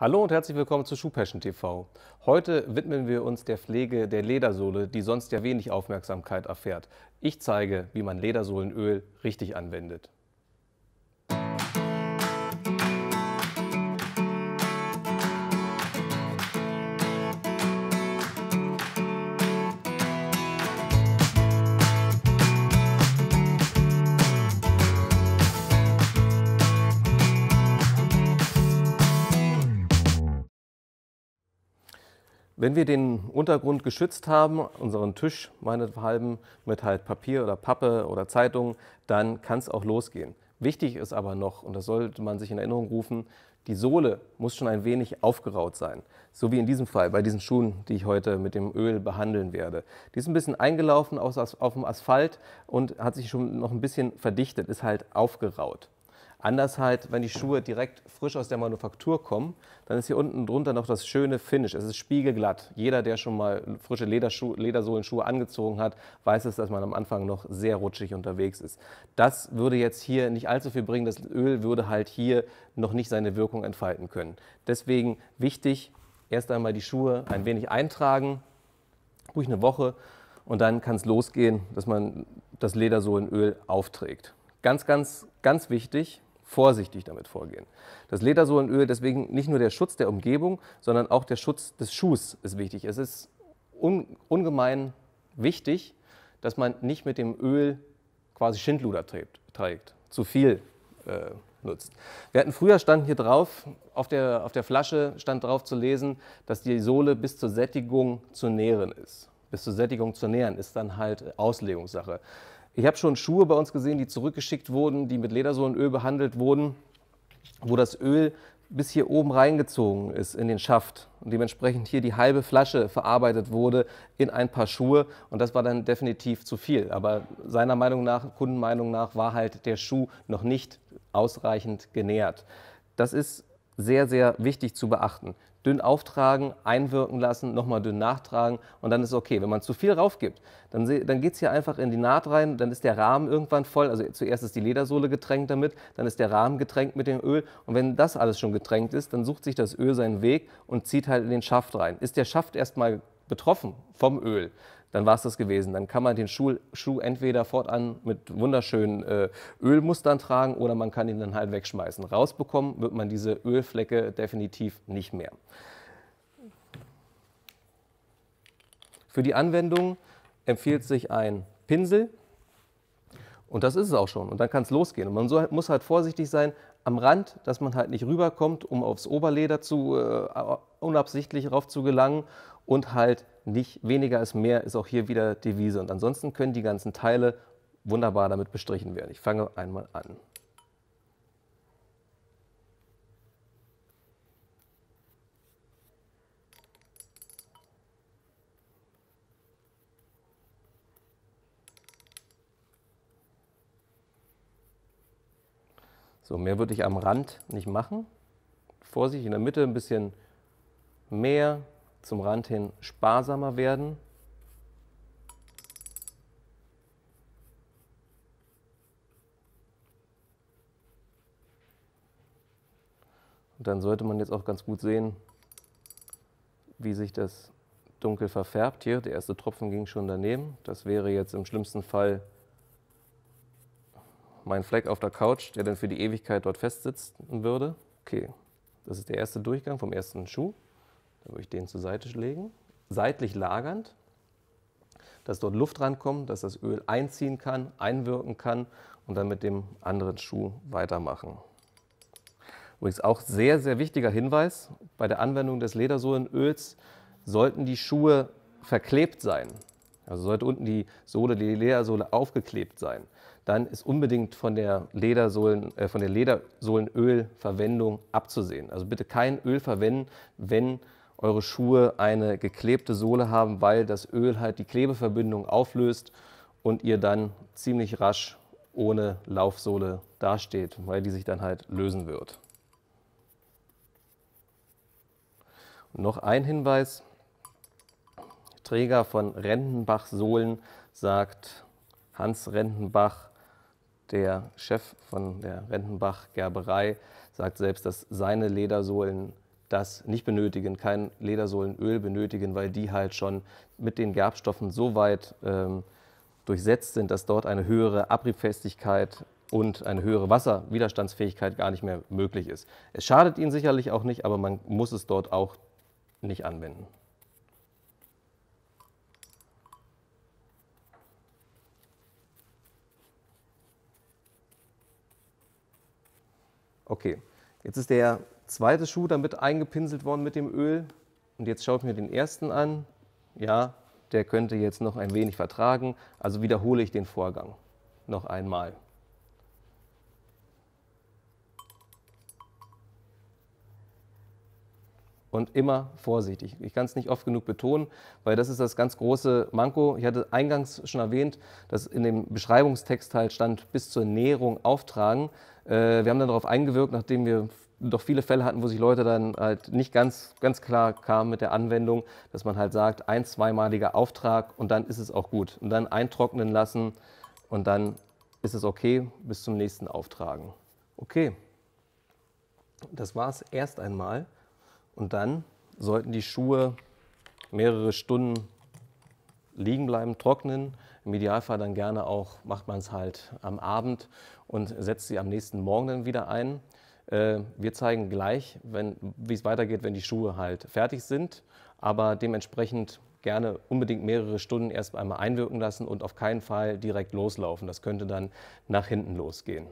Hallo und herzlich willkommen zu Schuhpassion TV. Heute widmen wir uns der Pflege der Ledersohle, die sonst ja wenig Aufmerksamkeit erfährt. Ich zeige, wie man Ledersohlenöl richtig anwendet. Wenn wir den Untergrund geschützt haben, unseren Tisch meinethalben mit halt Papier oder Pappe oder Zeitung, dann kann es auch losgehen. Wichtig ist aber noch, und das sollte man sich in Erinnerung rufen, die Sohle muss schon ein wenig aufgeraut sein. So wie in diesem Fall bei diesen Schuhen, die ich heute mit dem Öl behandeln werde. Die ist ein bisschen eingelaufen auf dem Asphalt und hat sich schon noch ein bisschen verdichtet, ist halt aufgeraut. Anders halt, wenn die Schuhe direkt frisch aus der Manufaktur kommen, dann ist hier unten drunter noch das schöne Finish. Es ist spiegelglatt. Jeder, der schon mal frische Ledersohlenschuhe angezogen hat, weiß es, dass man am Anfang noch sehr rutschig unterwegs ist. Das würde jetzt hier nicht allzu viel bringen. Das Öl würde halt hier noch nicht seine Wirkung entfalten können. Deswegen wichtig, erst einmal die Schuhe ein wenig eintragen, ruhig eine Woche und dann kann es losgehen, dass man das Ledersohlenöl aufträgt. Ganz, ganz, ganz wichtig, vorsichtig damit vorgehen. Das Ledersohlenöl, deswegen nicht nur der Schutz der Umgebung, sondern auch der Schutz des Schuhs ist wichtig. Es ist un ungemein wichtig, dass man nicht mit dem Öl quasi Schindluder trägt, zu viel äh, nutzt. Wir hatten früher stand hier drauf, auf der, auf der Flasche stand drauf zu lesen, dass die Sohle bis zur Sättigung zu nähren ist. Bis zur Sättigung zu nähren ist dann halt Auslegungssache. Ich habe schon Schuhe bei uns gesehen, die zurückgeschickt wurden, die mit Ledersohlenöl behandelt wurden, wo das Öl bis hier oben reingezogen ist in den Schaft und dementsprechend hier die halbe Flasche verarbeitet wurde in ein paar Schuhe und das war dann definitiv zu viel. Aber seiner Meinung nach, Kundenmeinung nach, war halt der Schuh noch nicht ausreichend genährt. Das ist sehr, sehr wichtig zu beachten. Dünn auftragen, einwirken lassen, nochmal dünn nachtragen und dann ist es okay. Wenn man zu viel raufgibt, dann, dann geht es hier einfach in die Naht rein, dann ist der Rahmen irgendwann voll. Also zuerst ist die Ledersohle getränkt damit, dann ist der Rahmen getränkt mit dem Öl und wenn das alles schon getränkt ist, dann sucht sich das Öl seinen Weg und zieht halt in den Schaft rein. Ist der Schaft erstmal betroffen vom Öl, dann war es das gewesen. Dann kann man den Schuh, Schuh entweder fortan mit wunderschönen äh, Ölmustern tragen oder man kann ihn dann halt wegschmeißen. Rausbekommen wird man diese Ölflecke definitiv nicht mehr. Für die Anwendung empfiehlt sich ein Pinsel. Und das ist es auch schon. Und dann kann es losgehen. Und man muss halt vorsichtig sein, am Rand, dass man halt nicht rüberkommt, um aufs Oberleder zu, äh, unabsichtlich rauf zu gelangen und halt nicht weniger als mehr, ist auch hier wieder Devise. Und ansonsten können die ganzen Teile wunderbar damit bestrichen werden. Ich fange einmal an. So, mehr würde ich am Rand nicht machen. Vorsicht, in der Mitte ein bisschen mehr zum Rand hin sparsamer werden. Und dann sollte man jetzt auch ganz gut sehen, wie sich das dunkel verfärbt. Hier, der erste Tropfen ging schon daneben. Das wäre jetzt im schlimmsten Fall mein Fleck auf der Couch, der dann für die Ewigkeit dort festsitzen würde. Okay, das ist der erste Durchgang vom ersten Schuh. Da würde ich den zur Seite legen, seitlich lagernd, dass dort Luft rankommt, dass das Öl einziehen kann, einwirken kann und dann mit dem anderen Schuh weitermachen. Übrigens auch sehr, sehr wichtiger Hinweis, bei der Anwendung des Ledersohlenöls sollten die Schuhe verklebt sein. Also sollte unten die Sohle, die Ledersohle aufgeklebt sein dann ist unbedingt von der, Ledersohlen, äh, von der Ledersohlenölverwendung abzusehen. Also bitte kein Öl verwenden, wenn eure Schuhe eine geklebte Sohle haben, weil das Öl halt die Klebeverbindung auflöst und ihr dann ziemlich rasch ohne Laufsohle dasteht, weil die sich dann halt lösen wird. Und noch ein Hinweis. Träger von rentenbach sohlen sagt Hans Rentenbach, der Chef von der Rentenbach-Gerberei sagt selbst, dass seine Ledersohlen das nicht benötigen, kein Ledersohlenöl benötigen, weil die halt schon mit den Gerbstoffen so weit ähm, durchsetzt sind, dass dort eine höhere Abriebfestigkeit und eine höhere Wasserwiderstandsfähigkeit gar nicht mehr möglich ist. Es schadet ihnen sicherlich auch nicht, aber man muss es dort auch nicht anwenden. Okay, jetzt ist der zweite Schuh damit eingepinselt worden mit dem Öl. Und jetzt schaue ich mir den ersten an. Ja, der könnte jetzt noch ein wenig vertragen. Also wiederhole ich den Vorgang noch einmal. und immer vorsichtig. Ich kann es nicht oft genug betonen, weil das ist das ganz große Manko. Ich hatte eingangs schon erwähnt, dass in dem Beschreibungstext halt stand, bis zur Näherung auftragen. Äh, wir haben dann darauf eingewirkt, nachdem wir doch viele Fälle hatten, wo sich Leute dann halt nicht ganz, ganz klar kamen mit der Anwendung, dass man halt sagt, ein zweimaliger Auftrag und dann ist es auch gut. Und dann eintrocknen lassen und dann ist es okay bis zum nächsten Auftragen. Okay, das war es erst einmal. Und dann sollten die Schuhe mehrere Stunden liegen bleiben, trocknen. Im Idealfall dann gerne auch, macht man es halt am Abend und setzt sie am nächsten Morgen dann wieder ein. Äh, wir zeigen gleich, wie es weitergeht, wenn die Schuhe halt fertig sind. Aber dementsprechend gerne unbedingt mehrere Stunden erst einmal einwirken lassen und auf keinen Fall direkt loslaufen. Das könnte dann nach hinten losgehen.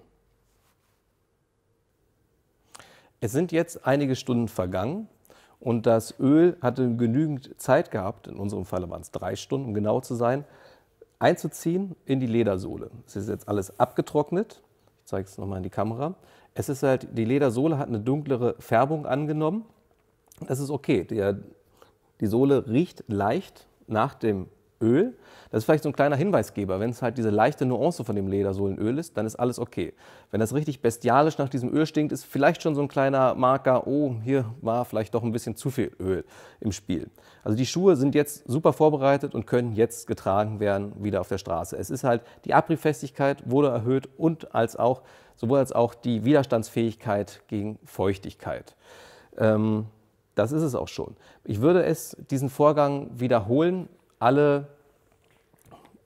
Es sind jetzt einige Stunden vergangen und das Öl hatte genügend Zeit gehabt, in unserem Fall waren es drei Stunden, um genau zu sein, einzuziehen in die Ledersohle. Es ist jetzt alles abgetrocknet. Ich zeige es nochmal in die Kamera. Es ist halt, die Ledersohle hat eine dunklere Färbung angenommen. Das ist okay. Der, die Sohle riecht leicht nach dem Öl. Das ist vielleicht so ein kleiner Hinweisgeber. Wenn es halt diese leichte Nuance von dem Ledersohlenöl ist, dann ist alles okay. Wenn das richtig bestialisch nach diesem Öl stinkt, ist vielleicht schon so ein kleiner Marker, oh, hier war vielleicht doch ein bisschen zu viel Öl im Spiel. Also die Schuhe sind jetzt super vorbereitet und können jetzt getragen werden wieder auf der Straße. Es ist halt, die Abriebfestigkeit wurde erhöht und als auch, sowohl als auch die Widerstandsfähigkeit gegen Feuchtigkeit. Ähm, das ist es auch schon. Ich würde es diesen Vorgang wiederholen, alle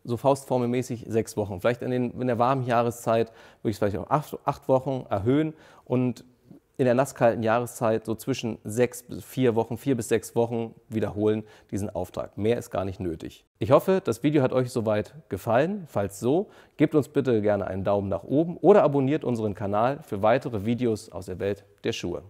so faustformelmäßig sechs Wochen. Vielleicht in, den, in der warmen Jahreszeit würde ich es vielleicht auch acht, acht Wochen erhöhen und in der nasskalten Jahreszeit so zwischen sechs bis vier Wochen, vier bis sechs Wochen wiederholen diesen Auftrag. Mehr ist gar nicht nötig. Ich hoffe, das Video hat euch soweit gefallen. Falls so, gebt uns bitte gerne einen Daumen nach oben oder abonniert unseren Kanal für weitere Videos aus der Welt der Schuhe.